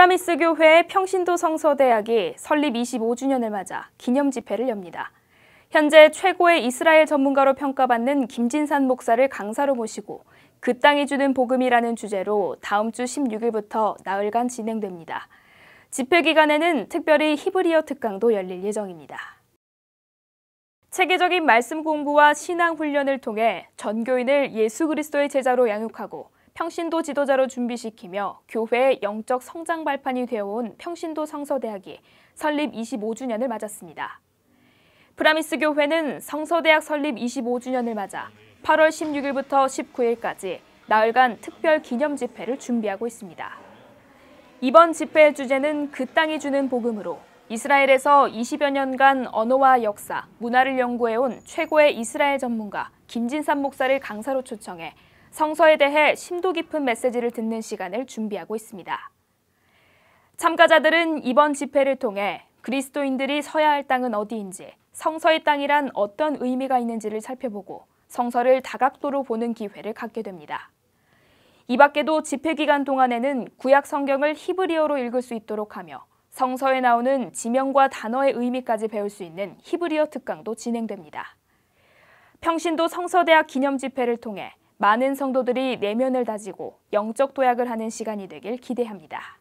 프라미스 교회 평신도 성서대학이 설립 25주년을 맞아 기념 집회를 엽니다. 현재 최고의 이스라엘 전문가로 평가받는 김진산 목사를 강사로 모시고 그 땅이 주는 복음이라는 주제로 다음 주 16일부터 나흘간 진행됩니다. 집회 기간에는 특별히 히브리어 특강도 열릴 예정입니다. 체계적인 말씀 공부와 신앙 훈련을 통해 전교인을 예수 그리스도의 제자로 양육하고 평신도 지도자로 준비시키며 교회의 영적 성장 발판이 되어온 평신도 성서대학이 설립 25주년을 맞았습니다. 브라미스 교회는 성서대학 설립 25주년을 맞아 8월 16일부터 19일까지 나흘간 특별 기념 집회를 준비하고 있습니다. 이번 집회의 주제는 그 땅이 주는 복음으로 이스라엘에서 20여 년간 언어와 역사, 문화를 연구해온 최고의 이스라엘 전문가 김진삼 목사를 강사로 초청해 성서에 대해 심도 깊은 메시지를 듣는 시간을 준비하고 있습니다. 참가자들은 이번 집회를 통해 그리스도인들이 서야 할 땅은 어디인지, 성서의 땅이란 어떤 의미가 있는지를 살펴보고 성서를 다각도로 보는 기회를 갖게 됩니다. 이 밖에도 집회 기간 동안에는 구약 성경을 히브리어로 읽을 수 있도록 하며 성서에 나오는 지명과 단어의 의미까지 배울 수 있는 히브리어 특강도 진행됩니다. 평신도 성서대학 기념 집회를 통해 많은 성도들이 내면을 다지고 영적 도약을 하는 시간이 되길 기대합니다.